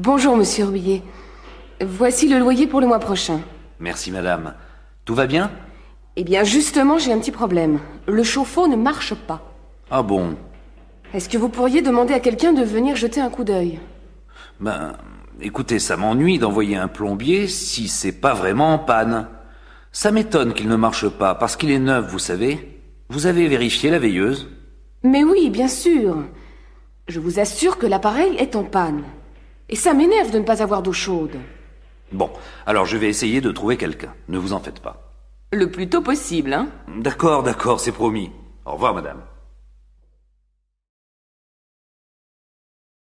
Bonjour, monsieur Ruyer. Voici le loyer pour le mois prochain. Merci, madame. Tout va bien Eh bien, justement, j'ai un petit problème. Le chauffe-eau ne marche pas. Ah bon Est-ce que vous pourriez demander à quelqu'un de venir jeter un coup d'œil Ben, écoutez, ça m'ennuie d'envoyer un plombier si c'est pas vraiment en panne. Ça m'étonne qu'il ne marche pas, parce qu'il est neuf, vous savez. Vous avez vérifié la veilleuse Mais oui, bien sûr. Je vous assure que l'appareil est en panne. Et ça m'énerve de ne pas avoir d'eau chaude. Bon, alors je vais essayer de trouver quelqu'un. Ne vous en faites pas. Le plus tôt possible, hein D'accord, d'accord, c'est promis. Au revoir, madame.